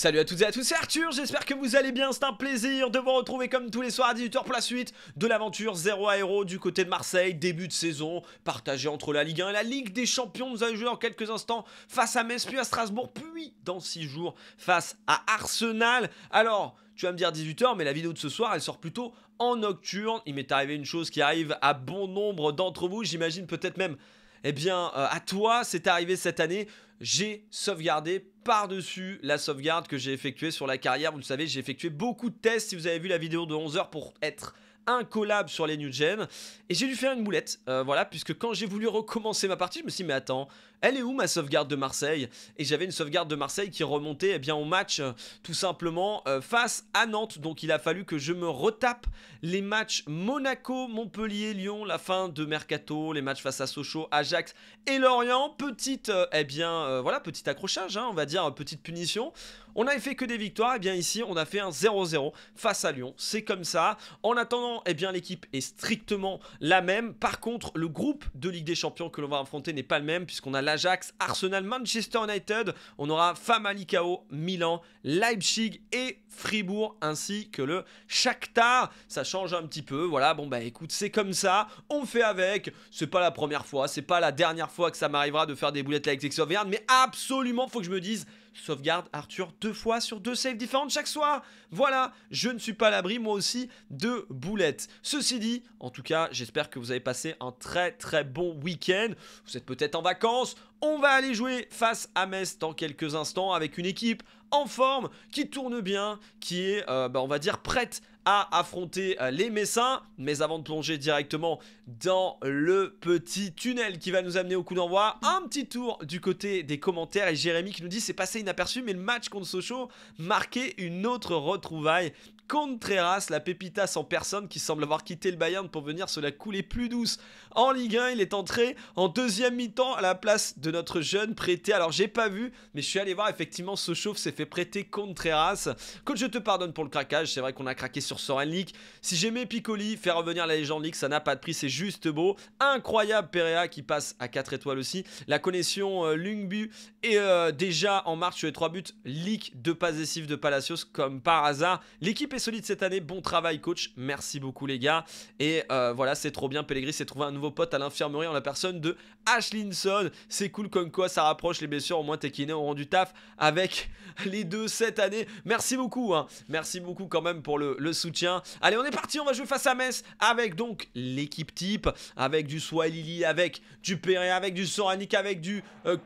Salut à toutes et à tous, c'est Arthur, j'espère que vous allez bien, c'est un plaisir de vous retrouver comme tous les soirs à 18h pour la suite de l'aventure 0 à 0 du côté de Marseille, début de saison, partagé entre la Ligue 1 et la Ligue des Champions, nous allons jouer en quelques instants face à Metz, puis à Strasbourg, puis dans 6 jours face à Arsenal. Alors, tu vas me dire 18h, mais la vidéo de ce soir, elle sort plutôt en nocturne. Il m'est arrivé une chose qui arrive à bon nombre d'entre vous, j'imagine peut-être même eh bien, euh, à toi, c'est arrivé cette année j'ai sauvegardé par-dessus la sauvegarde que j'ai effectuée sur la carrière. Vous le savez, j'ai effectué beaucoup de tests si vous avez vu la vidéo de 11 h pour être incollable sur les new gen et j'ai dû faire une boulette euh, voilà puisque quand j'ai voulu recommencer ma partie je me suis dit mais attends elle est où ma sauvegarde de Marseille Et j'avais une sauvegarde de Marseille qui remontait eh bien, au match euh, tout simplement euh, face à Nantes. Donc il a fallu que je me retape les matchs Monaco, Montpellier, Lyon, la fin de Mercato, les matchs face à Sochaux, Ajax et Lorient. Petite, euh, eh bien, voilà, petit accrochage, hein, on va dire, petite punition. On n'avait fait que des victoires, et eh bien ici on a fait un 0-0 face à Lyon, c'est comme ça. En attendant, eh bien l'équipe est strictement la même. Par contre, le groupe de Ligue des Champions que l'on va affronter n'est pas le même puisqu'on a Ajax, Arsenal, Manchester United. On aura Famalicao, Milan, Leipzig et Fribourg ainsi que le Shakhtar. Ça change un petit peu. Voilà, bon bah écoute, c'est comme ça. On fait avec. C'est pas la première fois, c'est pas la dernière fois que ça m'arrivera de faire des boulettes avec verne mais absolument faut que je me dise sauvegarde Arthur deux fois sur deux saves différentes chaque soir. Voilà, je ne suis pas à l'abri moi aussi de boulettes. Ceci dit, en tout cas, j'espère que vous avez passé un très très bon week-end. Vous êtes peut-être en vacances. On va aller jouer face à Metz dans quelques instants avec une équipe en forme, qui tourne bien, qui est, euh, bah, on va dire, prête à affronter euh, les Messins. Mais avant de plonger directement dans le petit tunnel qui va nous amener au coup d'envoi, un petit tour du côté des commentaires et Jérémy qui nous dit c'est passé inaperçu mais le match contre Sochaux marquait une autre retrouvaille Contreras, la pépitas en personne qui semble avoir quitté le Bayern pour venir sur la couler plus douce en Ligue 1. Il est entré en deuxième mi-temps à la place de notre jeune prêté. Alors j'ai pas vu, mais je suis allé voir effectivement ce chauffe s'est fait prêter Contreras. Coach, je te pardonne pour le craquage. C'est vrai qu'on a craqué sur Soren League. Si j'aimais Piccoli, faire revenir la légende League, ça n'a pas de prix. C'est juste beau. Incroyable Perea qui passe à 4 étoiles aussi. La connexion euh, Lungbu est euh, déjà en marche sur les 3 buts. League de passes de Palacios comme par hasard. L'équipe est solide cette année. Bon travail, coach. Merci beaucoup, les gars. Et euh, voilà, c'est trop bien. Pellegrini s'est trouvé un nouveau pote à l'infirmerie en la personne de Ashlinson. C'est cool comme quoi ça rapproche les blessures. Au moins, Tekine auront du taf avec les deux cette année. Merci beaucoup. Hein. Merci beaucoup quand même pour le, soutien. Allez, on est parti. On va jouer face à Metz avec donc l'équipe type, avec du Swahili, avec du Perret, avec du Soranik, avec du euh,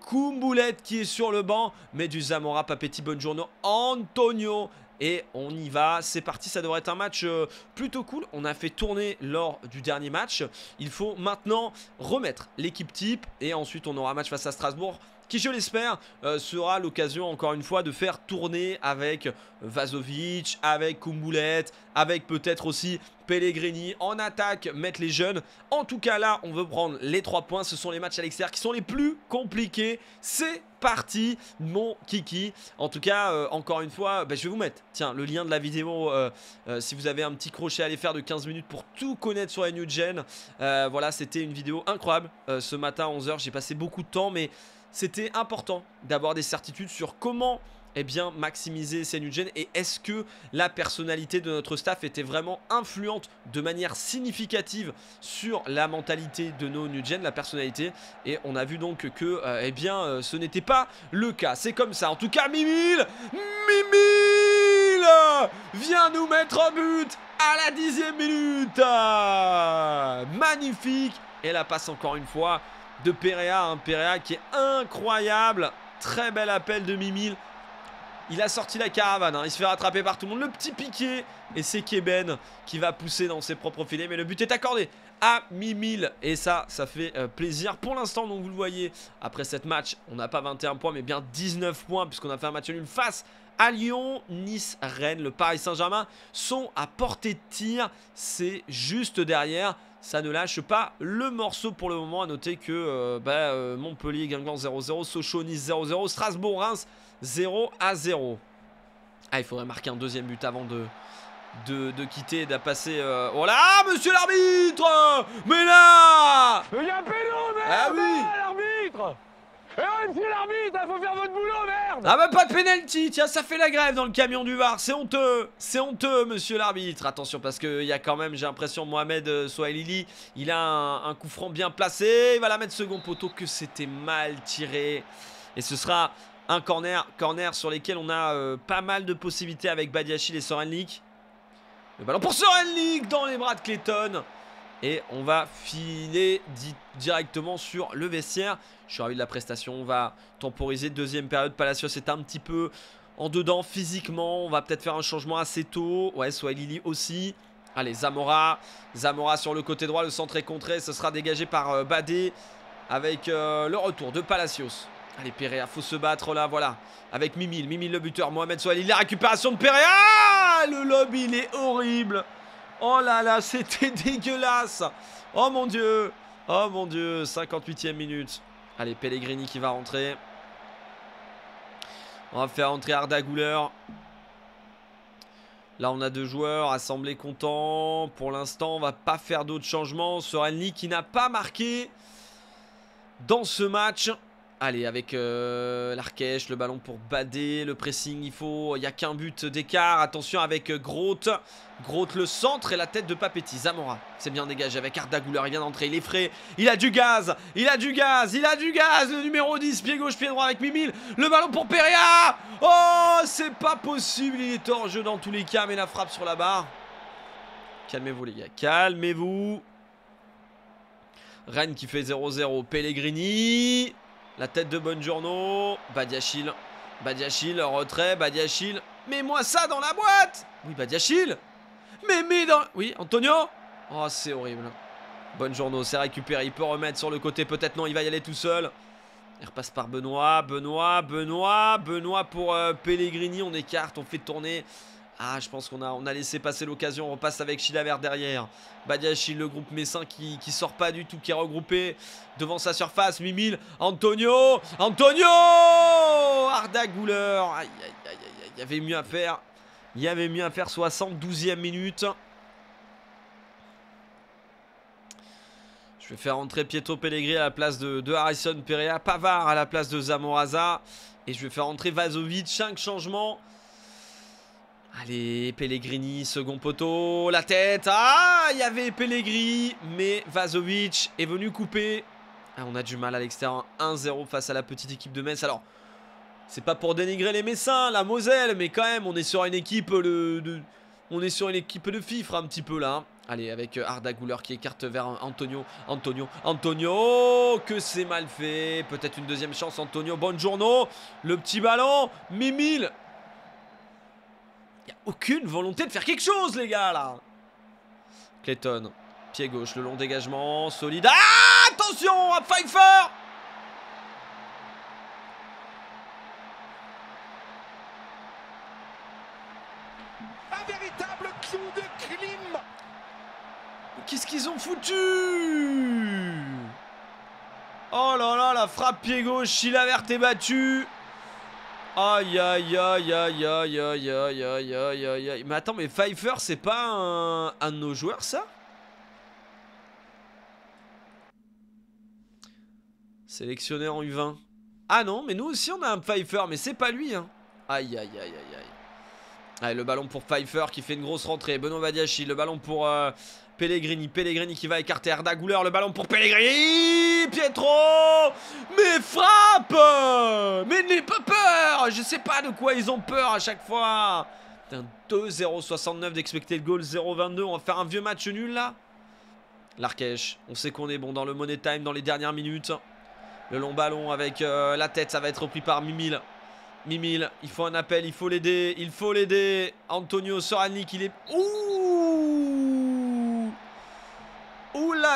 qui est sur le banc, mais du Zamora, bonne journée, Antonio et on y va, c'est parti, ça devrait être un match euh, plutôt cool. On a fait tourner lors du dernier match. Il faut maintenant remettre l'équipe type et ensuite on aura un match face à Strasbourg qui je l'espère euh, sera l'occasion encore une fois de faire tourner avec Vazovic, avec Kumboulet, avec peut-être aussi Pellegrini en attaque, mettre les jeunes. En tout cas là, on veut prendre les 3 points. Ce sont les matchs à l'extérieur qui sont les plus compliqués. C'est parti, mon kiki. En tout cas, euh, encore une fois, ben, je vais vous mettre tiens, le lien de la vidéo euh, si vous avez un petit crochet à aller faire de 15 minutes pour tout connaître sur les New Gen. voilà, c'était une vidéo incroyable. ce matin à 11h, j'ai passé beaucoup de temps, mais c'était important d'avoir des certitudes sur comment eh bien, maximiser ces nugen et est-ce que la personnalité de notre staff était vraiment influente de manière significative sur la mentalité de nos nugen la personnalité et on a vu donc que euh, eh bien euh, ce n'était pas le cas. C'est comme ça. En tout cas, Mimil Mimil Viens nous mettre en but à la dixième minute Magnifique Et la passe encore une fois de Perea. Hein. Perea qui est incroyable. Très bel appel de Mimil. Il a sorti la caravane, hein. il se fait rattraper par tout le monde. Le petit piqué, et c'est Keben qui va pousser dans ses propres filets. Mais le but est accordé à Mimil, et ça, ça fait euh, plaisir. Pour l'instant, donc vous le voyez, après cette match, on n'a pas 21 points, mais bien 19 points, puisqu'on a fait un match nul face à Lyon, Nice, Rennes, le Paris Saint-Germain sont à portée de tir. C'est juste derrière ça ne lâche pas le morceau pour le moment. À noter que euh, bah, euh, Montpellier, Guingamp 0-0, Sochaux, Nice 0-0, Strasbourg, Reims 0 à 0. Ah, il faudrait marquer un deuxième but avant de, de, quitter et de passer. Euh, oh monsieur l'arbitre Mais là Il y a un Ah oui l'arbitre eh monsieur l'arbitre, hein, faut faire votre boulot, merde Ah bah pas de pénalty, tiens, ça fait la grève dans le camion du VAR, c'est honteux C'est honteux, monsieur l'arbitre Attention, parce qu'il y a quand même, j'ai l'impression, Mohamed euh, Swahilili il a un, coup franc bien placé, il va la mettre second poteau, que c'était mal tiré Et ce sera un corner, corner sur lesquels on a euh, pas mal de possibilités avec Badiachil et Sorenlik. Le ballon pour Sorenlik dans les bras de Clayton et on va filer directement sur le vestiaire. Je suis ravi de la prestation. On va temporiser. Deuxième période, Palacios est un petit peu en dedans physiquement. On va peut-être faire un changement assez tôt. Ouais, Swahili aussi. Allez, Zamora. Zamora sur le côté droit. Le centre est contré. Ce sera dégagé par euh, Badé avec euh, le retour de Palacios. Allez, Perea, faut se battre là, voilà. Avec Mimil, Mimil le buteur, Mohamed Soali, la récupération de Perea Le lob, il est horrible Oh là là, c'était dégueulasse Oh mon dieu Oh mon dieu, 58ème minute. Allez, Pellegrini qui va rentrer. On va faire entrer Arda Güler. Là, on a deux joueurs, assemblés contents. Pour l'instant, on va pas faire d'autres changements. Sorelny qui n'a pas marqué dans ce match. Allez, avec euh, le ballon pour Badé, le pressing, il faut, il n'y a qu'un but d'écart. Attention avec Grote. Euh, Grote, le centre et la tête de Papetti. Zamora, c'est bien dégagé avec Arda il vient d'entrer, il est frais. Il a du gaz, il a du gaz, il a du gaz. Le numéro 10, pied gauche, pied droit avec Mimil. Le ballon pour Perea. Oh, c'est pas possible, il est hors jeu dans tous les cas, mais la frappe sur la barre. Calmez-vous les gars, calmez-vous. Rennes qui fait 0-0, Pellegrini. La tête de Bonjourno. Badiachil. Badiachil, retrait. Badiachil. Mets-moi ça dans la boîte Oui, Badiachil. Mais mets dans... Oui, Antonio. Oh, c'est horrible. Bonjourno, c'est récupéré. Il peut remettre sur le côté. Peut-être non, il va y aller tout seul. Il repasse par Benoît, Benoît, Benoît, Benoît pour euh, Pellegrini. On écarte, on fait tourner. Ah, je pense qu'on a, on a laissé passer l'occasion. On repasse avec Chilavert derrière. Badiachil, le groupe Messin qui, qui sort pas du tout, qui est regroupé devant sa surface. 8000. Antonio, Antonio Arda Gouleur Aïe, aïe, aïe, aïe, il y avait mieux à faire. Il y avait mieux à faire. 72e minute. Je vais faire entrer Pietro Pellegrini à la place de, Harrison Perea. Pavard à la place de Zamoraza. Et je vais faire entrer Vasovic, 5 changements. Allez, Pellegrini, second poteau, la tête. Ah, il y avait Pellegrini, mais Vazovic est venu couper. Ah, on a du mal à l'extérieur. 1-0 face à la petite équipe de Metz. Alors, c'est pas pour dénigrer les Messins, la Moselle, mais quand même, on est sur une équipe de, on est sur une équipe de fifre un petit peu là. Allez, avec Arda Güler qui écarte vers Antonio, Antonio, Antonio, que c'est mal fait. Peut-être une deuxième chance, Antonio. Bonne Le petit ballon, Mimile. Il a aucune volonté de faire quelque chose, les gars, là. Clayton, pied gauche, le long dégagement, solide. Ah, attention à Pfeiffer Un véritable coup de crime. Qu'est-ce qu'ils ont foutu Oh là là, la frappe pied gauche, il est battue Aïe aïe aïe aïe aïe aïe aïe aïe aïe aïe aïe Mais attends mais Pfeiffer c'est pas un, un de nos joueurs ça Sélectionneur en U20 Ah non mais nous aussi on a un Pfeiffer mais c'est pas lui hein Aïe aïe aïe aïe aïe Allez, le ballon pour Pfeiffer qui fait une grosse rentrée. Benoît Badiachi, le ballon pour Pellegrini, Pellegrini qui va écarter Arda le ballon pour Pellegrini, Pietro, mais frappe, mais n'est pas peur, je sais pas de quoi ils ont peur à chaque fois. 2-0-69 le goal, 0-22, on va faire un vieux match nul là. L'Arkèche, on sait qu'on est bon dans le money time dans les dernières minutes. Le long ballon avec euh, la tête, ça va être repris par Mimil. Mimil, il faut un appel, il faut l'aider, il faut l'aider. Antonio Sorani, il est... Ouh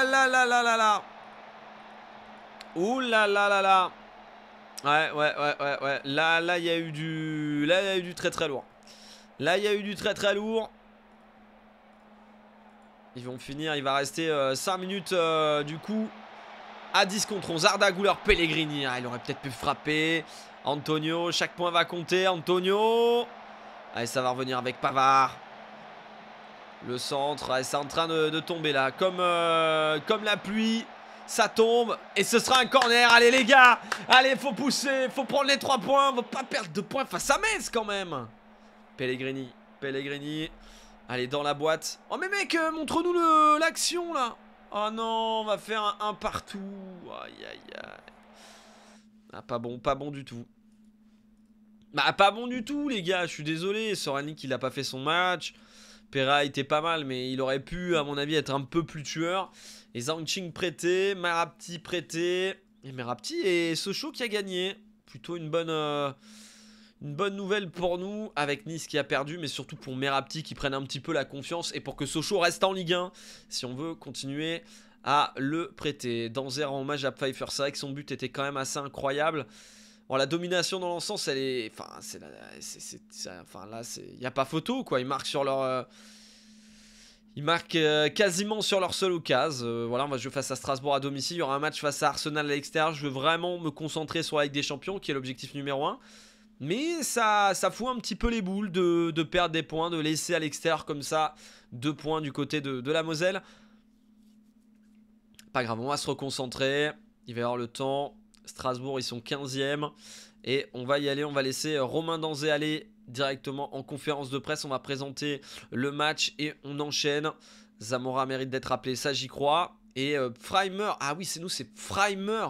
là là là là là Ouh là là là Ouais, ouais, ouais, ouais, ouais. Là, là, il y a eu du... Là, il y a eu du très très lourd. Là, il y a eu du très très lourd. Ils vont finir, il va rester 5 euh, minutes euh, du coup à 10 contre 11. Arda Pellegrini, ah, il aurait peut-être pu frapper. Antonio, chaque point va compter. Antonio. Allez, ça va revenir avec Pavard. Le centre, c'est en train de, tomber là. Comme, euh, comme la pluie, ça tombe. Et ce sera un corner. Allez les gars, allez, faut pousser, faut prendre les trois points. On va pas perdre de points face à Metz quand même. Pellegrini, Pellegrini. Allez, dans la boîte. Oh mais mec, euh, montre-nous l'action là. Oh non, on va faire un, partout. Aïe aïe aïe. Ah, pas bon, pas bon du tout. Bah, pas bon du tout, les gars. Je suis désolé. Sorani qui n'a pas fait son match. Pera était pas mal, mais il aurait pu, à mon avis, être un peu plus tueur. Et Zhang Qing prêté, Merapti prêté. Et Marapti et Sochaux qui a gagné. Plutôt une bonne, euh, une bonne nouvelle pour nous, avec Nice qui a perdu, mais surtout pour Merapti qui prenne un petit peu la confiance et pour que Sochaux reste en Ligue 1, si on veut continuer à le prêter. Danzer en hommage à Pfeiffer, c'est vrai que son but était quand même assez incroyable la domination dans l'ensemble, elle est. Enfin, c'est enfin là, il n'y a pas photo, quoi. Ils marquent sur leur. Euh, ils euh, quasiment sur leur seule occasion. Euh, voilà, on va jouer face à Strasbourg à domicile. Il y aura un match face à Arsenal à l'extérieur. Je veux vraiment me concentrer sur la Ligue des Champions, qui est l'objectif numéro 1. Mais ça, ça fout un petit peu les boules de, perdre des points, de laisser à l'extérieur comme ça deux points du côté de, de la Moselle. Pas grave, on va se reconcentrer. Il va y avoir le temps. Strasbourg, ils sont 15e. Et on va y aller, on va laisser euh, Romain Danzé aller directement en conférence de presse. On va présenter le match et on enchaîne. Zamora mérite d'être appelé, ça j'y crois. Et euh, ah oui, c'est nous, c'est Freimer.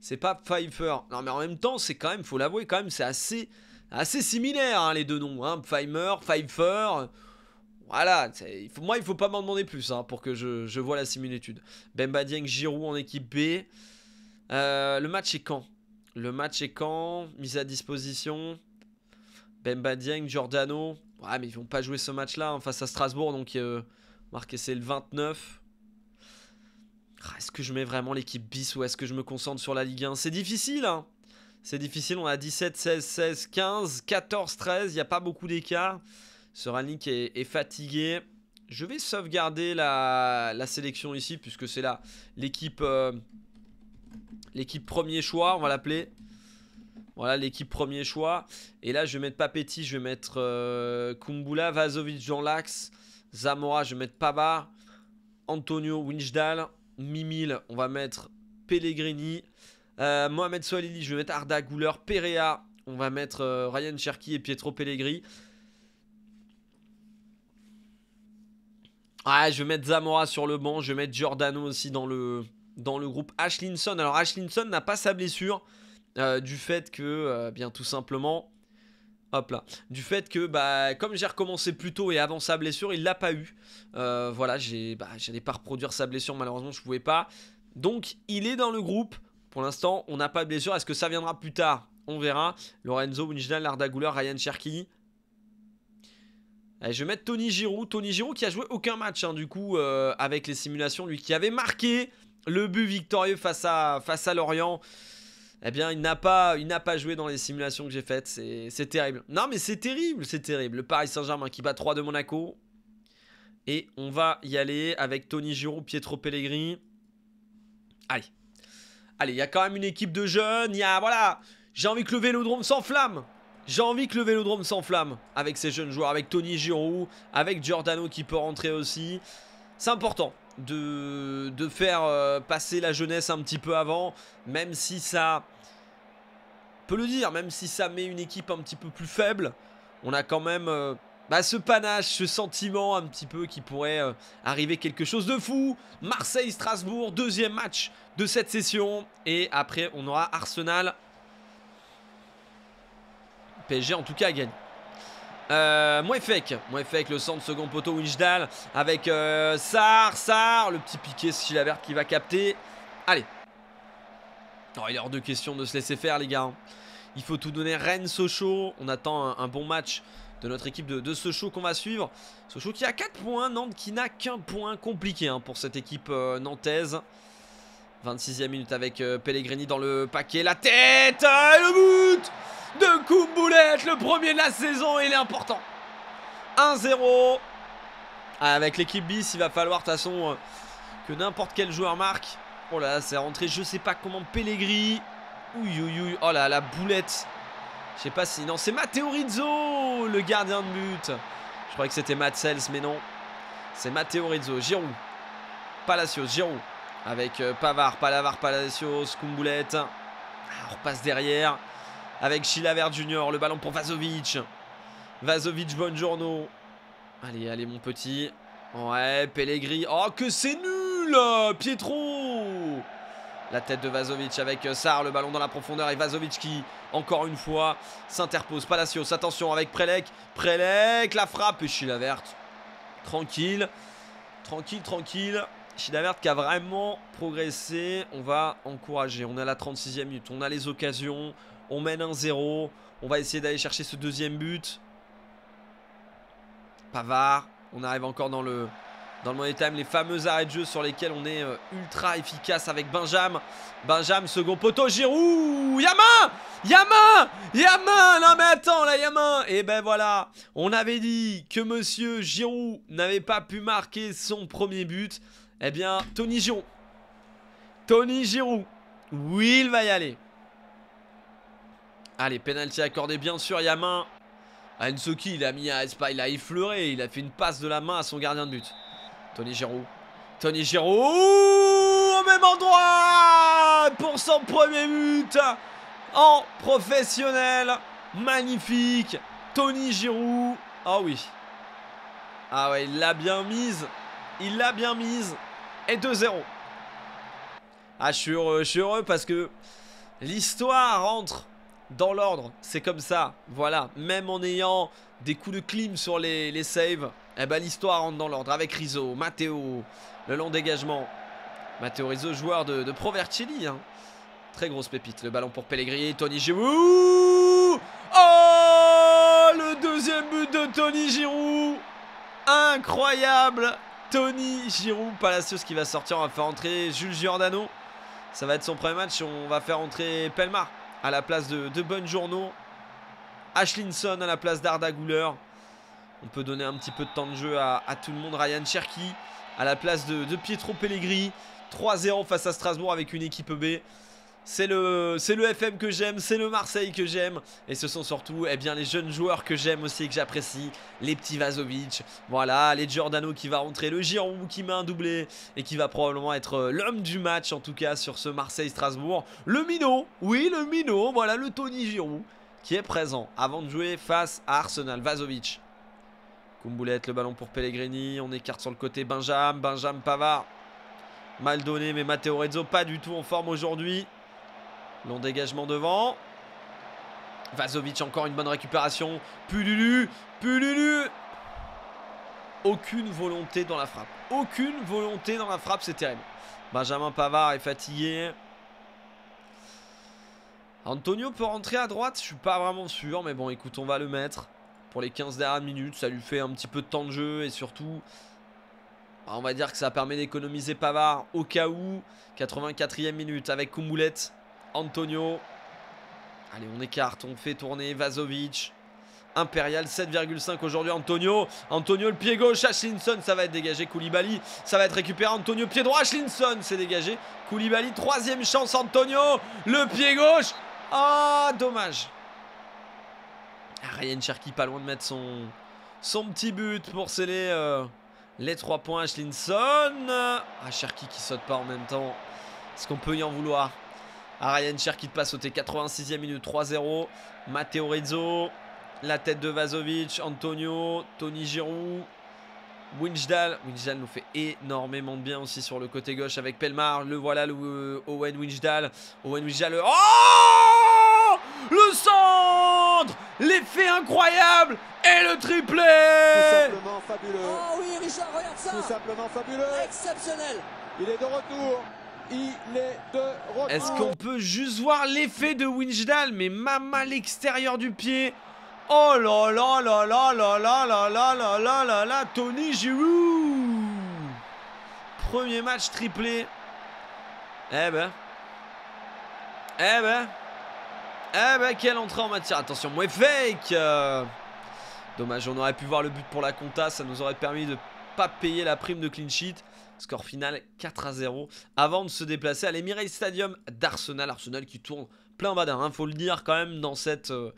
C'est pas Pfeiffer. Non, mais en même temps, c'est quand même, faut l'avouer, quand même, c'est assez, assez similaire hein, les deux noms. Hein. Pfeimer, Pfeiffer. Voilà, moi il faut pas m'en demander plus hein, pour que je, je vois la similitude. Bembadieng Dieng, Giroud en équipe B. Euh, le match est quand Le match est quand Mise à disposition Bemba Dieng, Giordano. Ouais, mais ils vont pas jouer ce match-là en hein, face à Strasbourg. Donc, euh, marqué, c'est le 29. Ah, est-ce que je mets vraiment l'équipe bis ou est-ce que je me concentre sur la Ligue 1 C'est difficile, hein. C'est difficile. On a 17, 16, 16, 15, 14, 13. Il n'y a pas beaucoup d'écart. Soranik est, est fatigué. Je vais sauvegarder la, sélection ici puisque c'est là l'équipe. Euh, L'équipe premier choix, on va l'appeler. Voilà l'équipe premier choix. Et là, je vais mettre Papetti, je vais mettre euh, Kumbula, Vazovic, Jean Lax, Zamora, je vais mettre Pava, Antonio, Winchdal. Mimil, on va mettre Pellegrini, euh, Mohamed Soalili, je vais mettre Arda Gouler, Perea, on va mettre euh, Ryan Cherki et Pietro Pellegrini. Ah, je vais mettre Zamora sur le banc, je vais mettre Giordano aussi dans le, dans le groupe Ashlinson. Alors Ashlinson n'a pas sa blessure euh, du fait que, euh, bien tout simplement, hop là, du fait que, bah, comme j'ai recommencé plus tôt et avant sa blessure, il l'a pas eu. Euh, voilà, j'ai, bah, j'allais pas reproduire sa blessure, malheureusement, je pouvais pas. Donc, il est dans le groupe. Pour l'instant, on n'a pas de blessure. Est-ce que ça viendra plus tard On verra. Lorenzo, Bunjidal, Lardagouler Ryan Cherki. Allez, je vais mettre Tony Giroud. Tony Giroud qui a joué aucun match, hein, du coup, avec les simulations. Lui qui avait marqué le but victorieux face à, face à Lorient, eh bien, il n'a pas, il n'a pas joué dans les simulations que j'ai faites. C'est, terrible. Non, mais c'est terrible, c'est terrible. Le Paris Saint-Germain qui bat 3 de Monaco. Et on va y aller avec Tony Giroud, Pietro Pellegrini. Allez. Allez, il y a quand même une équipe de jeunes. Il y a, voilà, j'ai envie que le Vélodrome s'enflamme. J'ai envie que le Vélodrome s'enflamme avec ces jeunes joueurs, avec Tony Giroud, avec Giordano qui peut rentrer aussi. C'est important de, faire euh, passer la jeunesse un petit peu avant, même si ça peut le dire, même si ça met une équipe un petit peu plus faible, on a quand même euh, bah, ce panache, ce sentiment un petit peu qui pourrait euh, arriver quelque chose de fou. Marseille-Strasbourg, deuxième match de cette session. Et après, on aura Arsenal. PSG en tout cas gagne. Euh, moins fake, le centre second poteau Winchdal avec euh, Sar, Sar, le petit piqué la verte qui va capter. Allez. Oh, il est hors de question de se laisser faire les gars. Hein. Il faut tout donner Rennes Sochaux. On attend un, bon match de notre équipe de, Sochaux qu'on va suivre. Sochaux qui a 4 points, Nantes qui n'a qu'un point compliqué hein, pour cette équipe euh, nantaise. 26e minute avec euh, Pellegrini dans le paquet. La tête euh, Le but de Koumboulette, le premier de la saison. Il est important. 1-0. Ah, avec l'équipe bis, il va falloir de toute façon euh, que n'importe quel joueur marque. Oh là là, c'est rentré je sais pas comment Pellegrini. ouh ouh Oh là, la boulette. Je sais pas si... Non, c'est Matteo Rizzo, le gardien de but. Je croyais que c'était Matt Sells, mais non. C'est Matteo Rizzo. Giroud. Palacios, Giroud. Avec euh, Pavard, Palavar, Palacios, Kumboulette. Ah, on repasse derrière. Avec Chilavert Junior, le ballon pour Vazovic. Vazovic, journée. Allez, allez mon petit. Ouais, Pellegrini. Oh, que c'est nul Pietro La tête de Vazovic avec euh, Sar, le ballon dans la profondeur. Et Vazovic qui, encore une fois, s'interpose. Palacios, attention avec Prelec. Prelec, la frappe. Et Chilavert, tranquille. Tranquille, tranquille. Chidavert qui a vraiment progressé. On va encourager. On est à la 36e minute. On a les occasions. On mène 1-0. On va essayer d'aller chercher ce deuxième but. Pavard. On arrive encore dans le, dans le Money Time. Les fameux arrêts de jeu sur lesquels on est euh, ultra efficace avec Benjamin. Benjamin, second poteau. Giroud. Yamin Yamin Yamin Non mais attends là Yamin Et eh ben voilà, on avait dit que monsieur Giroud n'avait pas pu marquer son premier but. Eh bien, Tony Giroud. Tony Giroud. Oui, il va y aller. Allez, pénalty accordé bien sûr, il y a il a mis à Espa, il a effleuré, il a fait une passe de la main à son gardien de but. Tony Giroud. Tony Giroud au même endroit pour son premier but en professionnel. Magnifique. Tony Giroud. Ah oh oui. Ah ouais, il l'a bien mise. Il l'a bien mise et 2-0. Ah, je suis heureux, parce que l'histoire rentre dans l'ordre. C'est comme ça, voilà. Même en ayant des coups de clim sur les, saves, eh ben, l'histoire rentre dans l'ordre. Avec Rizzo, Matteo, le long dégagement. Matteo Rizzo, joueur de, de Provercelli. Hein. Très grosse pépite. Le ballon pour Pellegrini, Tony Giroud. Oh Le deuxième but de Tony Giroud Incroyable Tony Giroud Palacios qui va sortir. On va faire entrer Jules Giordano. Ça va être son premier match. On va faire entrer Pelmar à la place de, de Bonjourno. Ashlinson à la place d'Arda gouler On peut donner un petit peu de temps de jeu à, tout le monde. Ryan Cherki à la place de, de Pietro Pellegrini. 3-0 face à Strasbourg avec une équipe B. C'est le, le FM que j'aime, c'est le Marseille que j'aime. Et ce sont surtout eh bien, les jeunes joueurs que j'aime aussi et que j'apprécie. Les petits Vazovic, voilà, les Giordano qui va rentrer, le Giroud qui met un doublé et qui va probablement être euh, l'homme du match en tout cas sur ce Marseille-Strasbourg. Le Minot, oui le Minot, voilà le Tony Giroud qui est présent avant de jouer face à Arsenal. Vazovic, Kumboulette, le ballon pour Pellegrini, on écarte sur le côté Benjamin, Benjamin Pavard. Mal donné, mais Matteo Rezzo pas du tout en forme aujourd'hui. Long dégagement devant. Vazovic encore une bonne récupération. Pululu, Pululu. Aucune volonté dans la frappe. Aucune volonté dans la frappe, c'est terrible. Benjamin Pavard est fatigué. Antonio peut rentrer à droite, je suis pas vraiment sûr, mais bon, écoute, on va le mettre pour les 15 dernières minutes. Ça lui fait un petit peu de temps de jeu et surtout, bah, on va dire que ça permet d'économiser Pavard au cas où. 84e minute avec Koumoulette. Antonio. Allez, on écarte, on fait tourner Vazovic. Impérial, 7,5 aujourd'hui Antonio. Antonio le pied gauche, Ashlinson, ça va être dégagé. Koulibaly, ça va être récupéré. Antonio pied droit, Ashlinson, c'est dégagé. Koulibaly, troisième chance Antonio. Le pied gauche. Ah, oh, dommage. Ah, Ryan Cherki pas loin de mettre son, son petit but pour sceller euh, les trois points Ashlinson. Ah, Cherki qui saute pas en même temps. Est-ce qu'on peut y en vouloir Ariane Cher qui passe au T86e minute 3-0. Matteo Rizzo. La tête de Vazovic. Antonio. Tony Giroud. Winchdale Winchdal nous fait énormément de bien aussi sur le côté gauche avec Pelmar. Le voilà, euh, Owen Winchdal. Owen Winchdal Le... Oh Le centre L'effet incroyable Et le triplé Tout simplement fabuleux. Oh oui, Richard, regarde ça Tout simplement fabuleux. Exceptionnel. Il est de retour. Il est de Est-ce qu'on peut juste voir l'effet de Winchdale Mais mama à l'extérieur du pied. Oh là là là là là là là là là là là Tony Giroud Premier match triplé. Eh ben. Eh ben. Eh ben, quelle entrée en matière. Attention, moi fake Dommage, on aurait pu voir le but pour la compta. Ça nous aurait permis de pas payer la prime de clean sheet. Score final 4 à 0 avant de se déplacer à l'Emirates Stadium d'Arsenal. Arsenal qui tourne plein badin, il hein, faut le dire quand même dans cette, euh,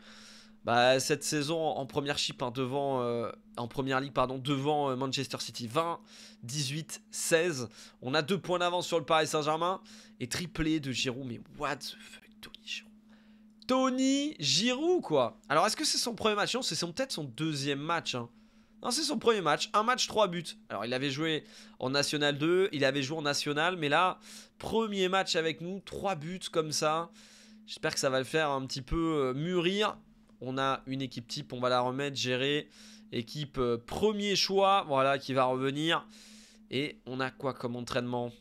bah, cette saison en première chip hein, devant euh, en ligue pardon devant euh, Manchester City 20 18 16. On a deux points d'avance sur le Paris Saint-Germain et triplé de Giroud mais what the fuck Tony Giroud. Tony Giroud quoi. Alors est-ce que c'est son premier match Non, c'est peut-être son deuxième match hein. Non, c'est son premier match. Un match, trois buts. Alors, il avait joué en National 2, il avait joué en National, mais là, premier match avec nous, Trois buts comme ça. J'espère que ça va le faire un petit peu euh, mûrir. On a une équipe type, on va la remettre, gérer. Équipe euh, premier choix, voilà, qui va revenir. Et on a quoi comme entraînement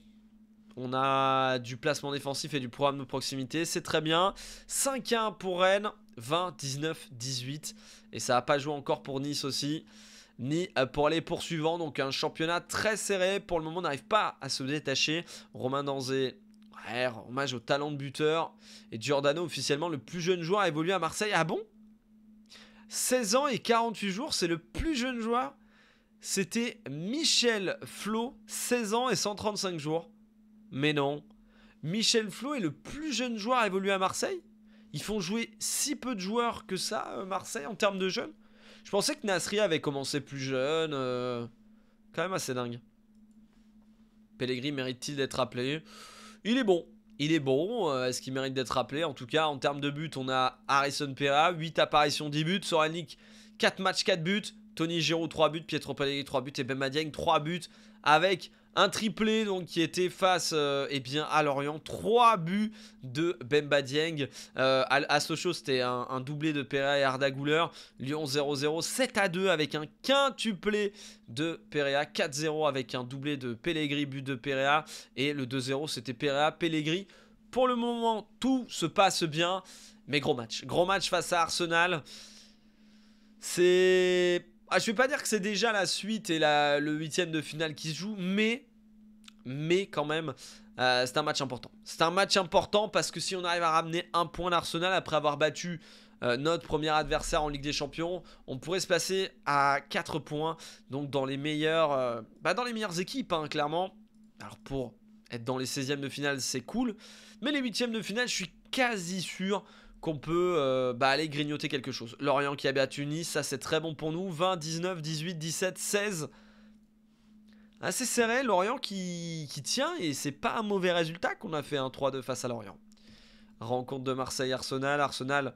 on a du placement défensif et du programme de proximité, c'est très bien. 5-1 pour Rennes, 20, 19, 18. Et ça n'a pas joué encore pour Nice aussi ni euh, pour les poursuivants. Donc un championnat très serré. Pour le moment, on n'arrive pas à se détacher. Romain Danzé hommage au talent de buteur. Et Giordano, officiellement le plus jeune joueur à évoluer à Marseille. Ah bon 16 ans et 48 jours, c'est le plus jeune joueur. C'était Michel Flo, 16 ans et 135 jours. Mais non. Michel Flo est le plus jeune joueur à évoluer à Marseille Ils font jouer si peu de joueurs que ça, euh, Marseille, en termes de jeunes je pensais que Nasri avait commencé plus jeune. Euh, quand même assez dingue. Pellegrini mérite-t-il d'être appelé Il est bon. Il est bon. Euh, est-ce qu'il mérite d'être appelé En tout cas, en termes de buts, on a Harrison Pera, 8 apparitions, 10 buts. Soralnik 4 matchs, 4 buts. Tony Giroud, 3 buts. Pietro Pellegrini, 3 buts. Et Ben Madieng, 3 buts. Avec un triplé donc qui était face euh, eh bien, à Lorient. 3 buts de Bemba Dieng. Euh, à, Sochaux, c'était un, doublé de Perea et Arda Lyon 0-0, 7 à 2 avec un quintuplé de Perea. 4-0 avec un doublé de Pellegri, but de Perea. Et le 2-0, c'était Perea, Pellegri. Pour le moment, tout se passe bien. Mais gros match. Gros match face à Arsenal. C'est... Ah, je vais pas dire que c'est déjà la suite et la, le huitième de finale qui se joue, mais mais quand même, euh, c'est un match important. C'est un match important parce que si on arrive à ramener un point d'Arsenal après avoir battu euh, notre premier adversaire en Ligue des Champions, on pourrait se passer à 4 points, donc dans les meilleures, euh, bah, dans les meilleures équipes, hein, clairement. Alors pour être dans les 16e de finale, c'est cool, mais les 8e de finale, je suis quasi sûr qu'on peut bah, aller grignoter quelque chose. L'Orient qui a battu Nice, ça c'est très bon pour nous. 20, 19, 18, 17, 16 assez serré, Lorient qui, tient, et c'est pas un mauvais résultat qu'on a fait un 3-2 face à Lorient. Rencontre de Marseille-Arsenal, Arsenal,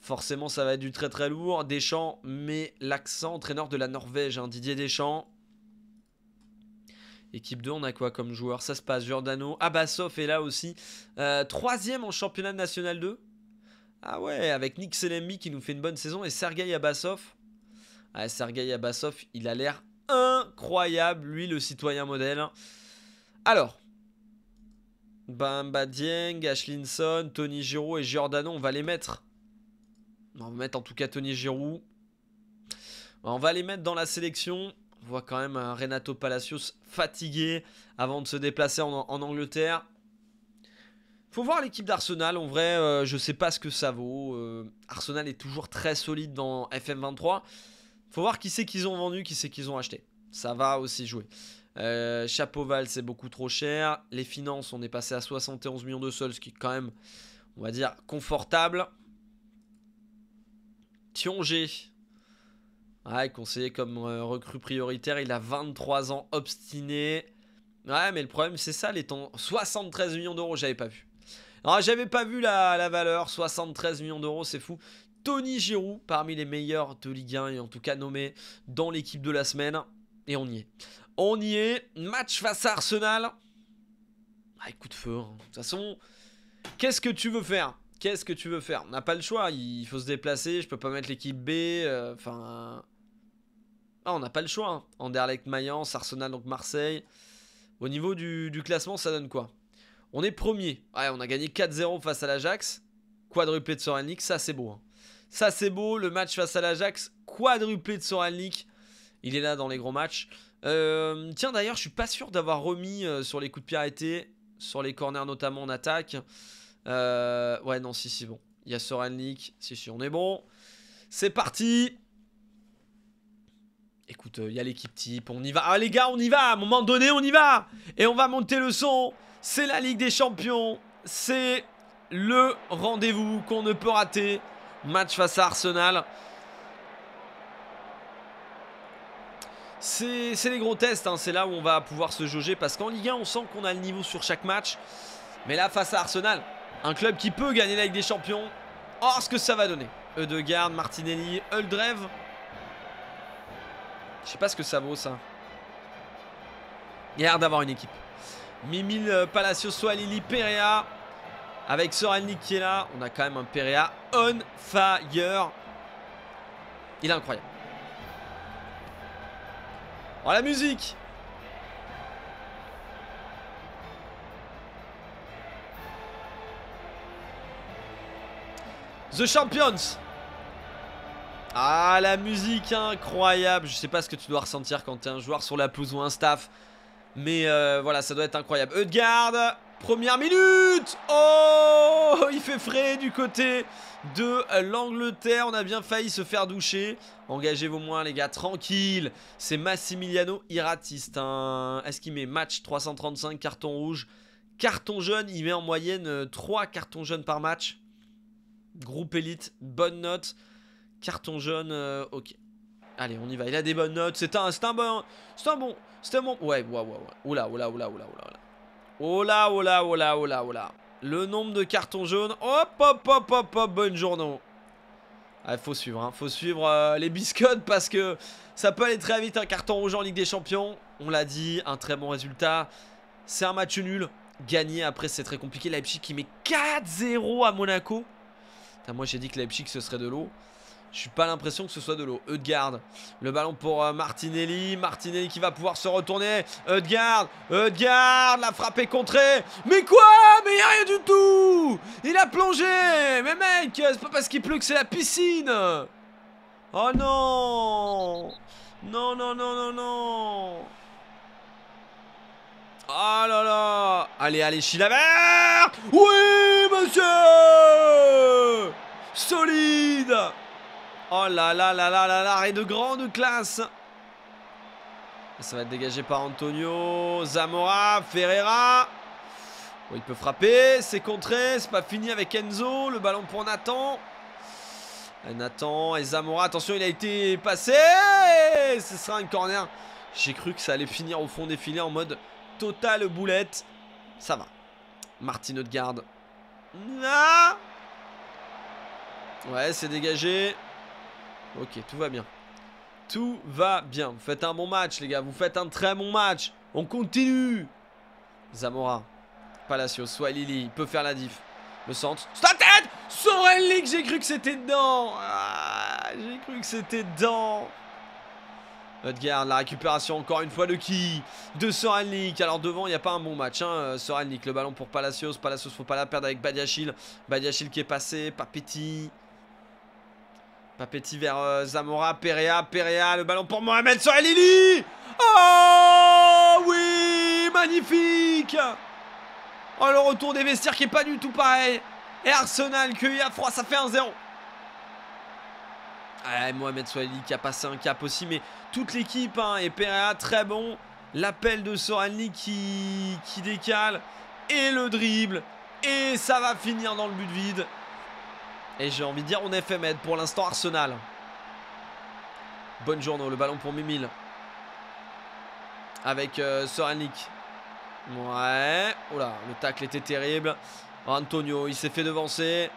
forcément ça va être du très très lourd. Deschamps met l'accent, entraîneur de la Norvège, hein, Didier Deschamps. Équipe 2, on a quoi comme joueur Ça se passe, Giordano, Abassov est là aussi. Euh, troisième en championnat national 2. Ah ouais, avec Nick Selemi qui nous fait une bonne saison et Sergei Abassov. Ah, Sergei Abassov, il a l'air incroyable, lui, le citoyen modèle. Alors, Bamba Dieng, Ashlinson, Tony Giroud et Giordano, on va les mettre. On va mettre en tout cas Tony Giroud. On va les mettre dans la sélection. On voit quand même euh, Renato Palacios fatigué avant de se déplacer en, Angleterre. Faut voir l'équipe d'Arsenal. En vrai, je euh, je sais pas ce que ça vaut. Euh. Arsenal est toujours très solide dans FM23. Faut voir qui c'est qu'ils ont vendu, qui c'est qu'ils ont acheté. Ça va aussi jouer. Euh, Chapeau Val, c'est beaucoup trop cher. Les finances, on est passé à 71 millions de sols, ce qui est quand même, on va dire, confortable. Tiongé. Ouais, conseiller comme euh, recrue prioritaire, il a 23 ans, obstiné. Ouais, mais le problème, c'est ça, les temps. 73 millions d'euros, j'avais pas vu. j'avais pas vu la valeur, 73 millions d'euros, c'est fou. Tony Giroud parmi les meilleurs de Ligue 1 et en tout cas nommé dans l'équipe de la semaine. Et on y est. On y est. Match face à Arsenal. Ah, coup de feu. Hein. De toute façon, qu'est-ce que tu veux faire Qu'est-ce que tu veux faire On n'a pas le choix. Il faut se déplacer. Je peux pas mettre l'équipe B. Euh, enfin. ah, on n'a pas le choix. Hein. Anderlecht, Mayence, Arsenal, donc Marseille. Au niveau du, classement, ça donne quoi On est premier. Ouais, on a gagné 4-0 face à l'Ajax. Quadruplé de Sorenlik, ça c'est beau. Hein. Ça, c'est beau. Le match face à l'Ajax, quadruplé de Soralnik. Il est là dans les gros matchs. Euh, tiens, d'ailleurs, je suis pas sûr d'avoir remis euh, sur les coups de pied arrêtés, sur les corners notamment en attaque. Euh, ouais, non, si, si, bon. Il y a Soralnik. Si, si, on est bon. C'est parti Écoute, il y a l'équipe type, on y va. Ah les gars, on y va, à un moment donné, on y va Et on va monter le son. C'est la Ligue des Champions. C'est le rendez-vous qu'on ne peut rater match face à Arsenal. C'est les gros tests, hein. c'est là où on va pouvoir se jauger parce qu'en Ligue 1, on sent qu'on a le niveau sur chaque match. Mais là, face à Arsenal, un club qui peut gagner la Ligue des Champions. Or ce que ça va donner. garde, Martinelli, Uldrev. Je sais pas ce que ça vaut, ça. Il y a l'air d'avoir une équipe. Mimil euh, Palacios, Soalili, Perea. Avec Sorenlik qui est là, on a quand même un Perea on fire. Il est incroyable. Oh la musique The Champions Ah la musique incroyable Je sais pas ce que tu dois ressentir quand t'es un joueur sur la pelouse ou un staff. Mais euh, voilà, ça doit être incroyable. Eudgard Première minute Oh Il fait frais du côté de l'Angleterre. On a bien failli se faire doucher. Engagez vos moins, les gars. Tranquille. C'est Massimiliano Iratiste. Hein. Est-ce qu'il met match 335, carton rouge Carton jaune. Il met en moyenne 3 euh, cartons jaunes par match. Groupe élite. Bonne note. Carton jaune. Euh, ok. Allez, on y va. Il a des bonnes notes. C'est un, un bon. C'est un bon. C'est un bon. Ouais, ouais, ouais, ouais. Oula, oula, oula, oula, oula. oula. Oh là, oh là, oh là, oh là, oh là. Le nombre de cartons jaunes. Hop, hop, hop, hop, hop, bonne journée. il ah, faut suivre, hein. faut suivre euh, les biscottes parce que ça peut aller très vite un carton rouge en Ligue des Champions. On l'a dit, un très bon résultat. C'est un match nul. Gagner après, c'est très compliqué. Leipzig qui met 4-0 à Monaco. moi, j'ai dit que Leipzig, ce serait de l'eau. Je suis pas l'impression que ce soit de l'eau. Eudgard, le ballon pour euh, Martinelli. Martinelli qui va pouvoir se retourner. Eudgard, Eudgard, la frappe est contrée. Mais quoi Mais il a rien du tout Il a plongé Mais mec, c'est pas parce qu'il pleut que c'est la piscine Oh non Non, non, non, non, non Oh là là Allez, allez, Chilavert Oui, monsieur Solide Oh là là là là là là, de grande classe Ça va être dégagé par Antonio, Zamora, Ferreira. Oh, il peut frapper, c'est contré, c'est pas fini avec Enzo, le ballon pour Nathan. Euh, Nathan et Zamora, attention, il a été passé Ce sera un corner. J'ai cru que ça allait finir au fond des filets en mode total boulette. Ça va. Martino de garde. Ah. ouais, c'est dégagé. Ok, tout va bien. Tout va bien. Vous faites un bon match, les gars. Vous faites un très bon match. On continue. Zamora. Palacios. soit Il peut faire la diff. Le centre. tête, Sorelli J'ai cru que c'était dedans. Ah, j'ai cru que c'était dedans. garde la récupération encore une fois de qui De Soralnik. Alors devant, il n'y a pas un bon match. Hein, euh, le ballon pour Palacios. Palacios, faut pas la perdre avec Badiachil. Badiachil qui est passé, Papiti... Papetti vers euh, Zamora, Perea, Perea, le ballon pour Mohamed sur Oh oui Magnifique Oh le retour des vestiaires qui est pas du tout pareil Et Arsenal cueilli a froid, ça fait 1-0 Mohamed Swahili qui a passé un cap aussi, mais toute l'équipe hein, et Perea très bon. L'appel de Soralli qui, qui décale et le dribble et ça va finir dans le but vide. Et j'ai envie de dire, on est fait pour l'instant Arsenal. Bonne journée, le ballon pour Mimil. Avec euh, Ouais, Ouais. là le tacle était terrible. Antonio, il s'est fait devancer.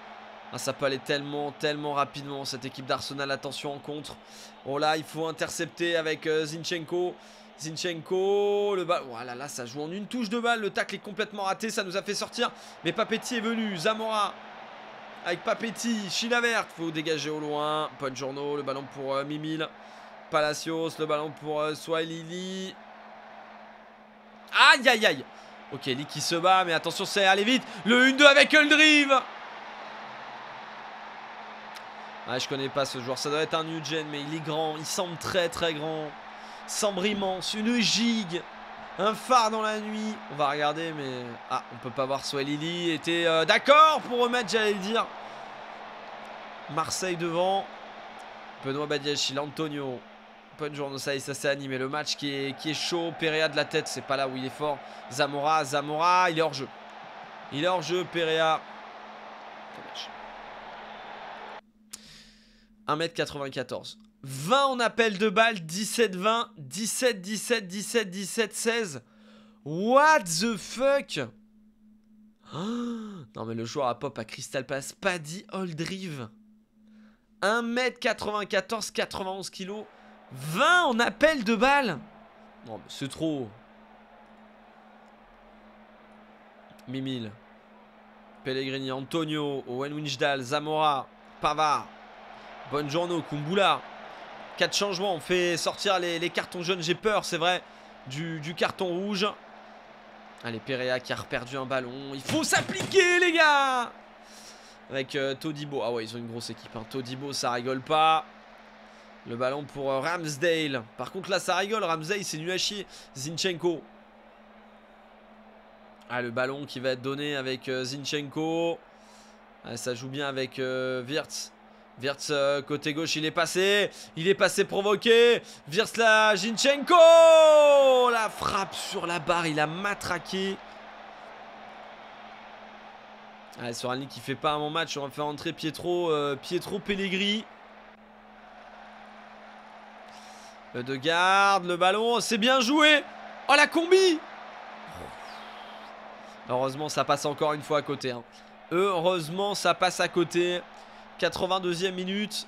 Ah, ça peut aller tellement, tellement rapidement cette équipe d'Arsenal. Attention en contre. Oh là, il faut intercepter avec euh, Zinchenko. Zinchenko, le ballon, Voilà, oh là, ça joue en une touche de balle. Le tacle est complètement raté. Ça nous a fait sortir. Mais Papetti est venu. Zamora avec Papetti, verte, faut dégager au loin, Bonne le ballon pour euh, Mimil, Palacios, le ballon pour euh, Swahili. Aïe aïe aïe Ok, Lee qui se bat, mais attention, c'est aller vite, le 1-2 avec Eldrim. ah, je connais pas ce joueur, ça doit être un New mais il est grand, il semble très très grand, semble immense, une gigue un phare dans la nuit. On va regarder, mais... Ah, on peut pas voir Soit Lily était euh, d'accord pour remettre, j'allais dire. Marseille devant. Benoît Badiachil, l'Antonio. Bonjour, ça ça s'est animé. Le match qui est, qui est chaud. Perea de la tête, c'est pas là où il est fort. Zamora, Zamora, il est hors jeu. Il est hors jeu, Perea. 1m94. 20 en appel de balle, 17-20, 17-17, 17-17, 16. What the fuck ah, Non mais le joueur à pop à Crystal Palace, Paddy drive. 1m94, 91 kg. 20 en appel de balle Non mais c'est trop. Mimil. Pellegrini, Antonio, Owen Winchdale, Zamora, Pavard. Bonne journée, Kumbula. Quatre changements, on fait sortir les, cartons jaunes, j'ai peur, c'est vrai, du, carton rouge. Allez, Perea qui a reperdu un ballon. Il faut s'appliquer, les gars Avec euh, Todibo. Ah ouais, ils ont une grosse équipe. Hein. Todibo, ça rigole pas. Le ballon pour euh, Ramsdale. Par contre, là, ça rigole. Ramsdale, c'est nul Zinchenko. Ah, le ballon qui va être donné avec euh, Zinchenko. Ah, ça joue bien avec Wirtz. Virts euh, côté gauche, il est passé. Il est passé provoqué. Virts la Jinchenko La frappe sur la barre, il a matraqué. Allez, ah, sur un lit qui fait pas un bon match, on va faire entrer Pietro, euh, Pietro Pellegrini. Le de garde, le ballon, c'est bien joué. Oh la combi Heureusement ça passe encore une fois à côté. Hein. Heureusement ça passe à côté. 82e minute.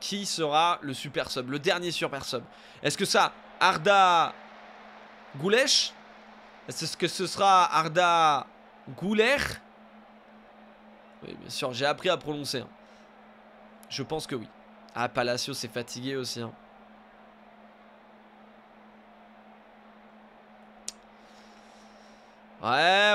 Qui sera le super sub Le dernier super sub. Est-ce que ça, Arda Goulèche Est-ce que ce sera Arda Gouler Oui, bien sûr, j'ai appris à prononcer. Hein. Je pense que oui. Ah, Palacio, c'est fatigué aussi. Hein. Ouais,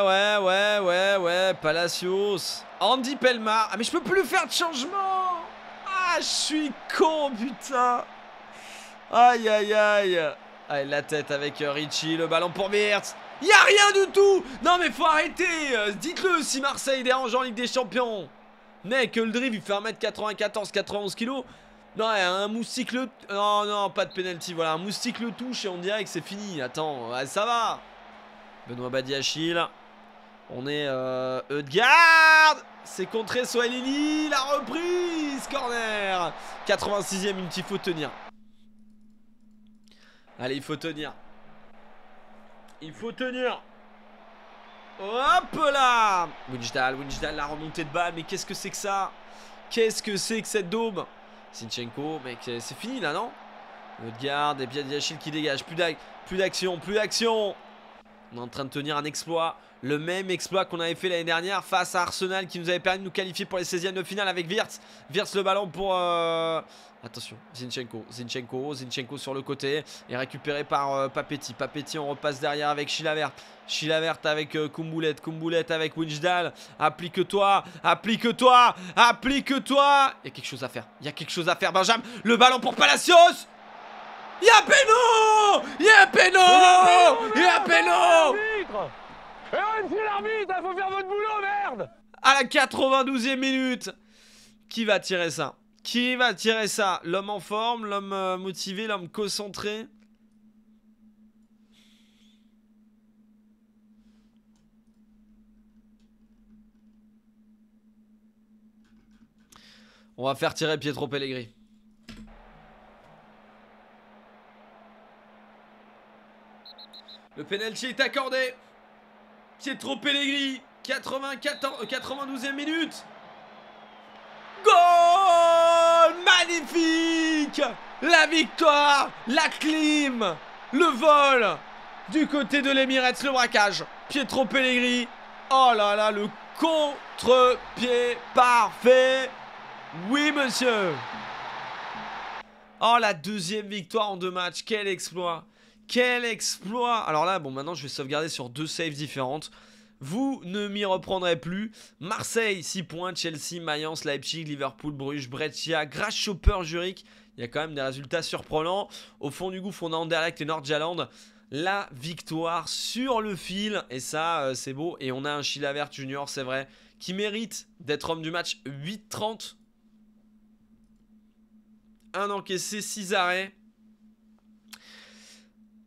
ouais, ouais, ouais, ouais, Palacios. Andy Pelmar Ah, mais je peux plus faire de changement. Ah, je suis con, putain. Aïe, aïe, aïe. Allez, la tête avec euh, Richie, le ballon pour Mertz. Y a rien du tout Non mais faut arrêter euh, Dites-le si Marseille dérange en Ligue des Champions Mec, le drive, il fait 1m94, 91 kg. Non, un moustique le... Non, non, pas de penalty, voilà. Un moustique le touche et on dirait que c'est fini. Attends, ça va Benoît Badiachil. On est euh, C'est contré Soalili La reprise Corner 86 e minute, il faut tenir. Allez, il faut tenir. Il faut tenir Hop là Winjdal, Winjdal, la remontée de bas. mais qu'est-ce que c'est que ça Qu'est-ce que c'est que cette daube Sinchenko, mec, c'est fini là, non eutgard et Badiachil qui dégage. Plus d'action, plus d'action on est en train de tenir un exploit, le même exploit qu'on avait fait l'année dernière face à Arsenal qui nous avait permis de nous qualifier pour les 16e de finale avec Wirtz. Wirtz le ballon pour... Euh, attention, Zinchenko, Zinchenko, Zinchenko sur le côté et récupéré par euh, Papetti. Papetti, on repasse derrière avec Chilavert. Chilavert avec euh, Kumbulet, avec Winchdal. Applique-toi, applique-toi, applique-toi. Il y a quelque chose à faire, il y a quelque chose à faire, Benjamin. Le ballon pour Palacios il y a péno Il y a péno Il y a péno l'arbitre Il faut faire votre boulot, merde À la 92e minute Qui va tirer ça Qui va tirer ça L'homme en forme, l'homme motivé, l'homme concentré On va faire tirer Pietro Pellegrini. Le penalty est accordé. Pietro Pellegrini, 92e euh, minute. Goal Magnifique La victoire La clim Le vol Du côté de l'Emirates, le braquage. Pietro Pellegrini. Oh là là, le contre-pied parfait. Oui, monsieur. Oh, la deuxième victoire en deux matchs. Quel exploit quel exploit Alors là, bon, maintenant je vais sauvegarder sur deux saves différentes. Vous ne m'y reprendrez plus. Marseille, 6 points. Chelsea, Mayence, Leipzig, Liverpool, Bruges, Brescia, Grasshopper, Zurich. Il y a quand même des résultats surprenants. Au fond du gouffre, on a Anderlecht et Nordjaland. La victoire sur le fil. Et ça, euh, c'est beau. Et on a un Chilavert Junior, c'est vrai, qui mérite d'être homme du match. 8-30. Un encaissé, 6 arrêts.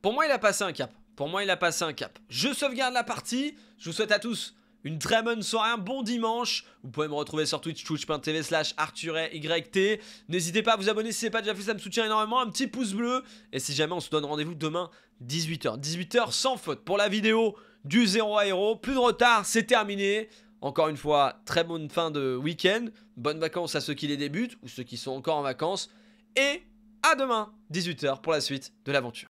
Pour moi, il a passé un cap. Pour moi, il a passé un cap. Je sauvegarde la partie. Je vous souhaite à tous une très bonne soirée, un bon dimanche. Vous pouvez me retrouver sur Twitch, twitch.tv slash arturetyt. N'hésitez pas à vous abonner si ce n'est pas déjà fait, ça me soutient énormément. Un petit pouce bleu. Et si jamais, on se donne rendez-vous demain, 18h. 18h sans faute pour la vidéo du 0 à 0. Plus de retard, c'est terminé. Encore une fois, très bonne fin de week-end. Bonnes vacances à ceux qui les débutent ou ceux qui sont encore en vacances. Et à demain, 18h, pour la suite de l'aventure.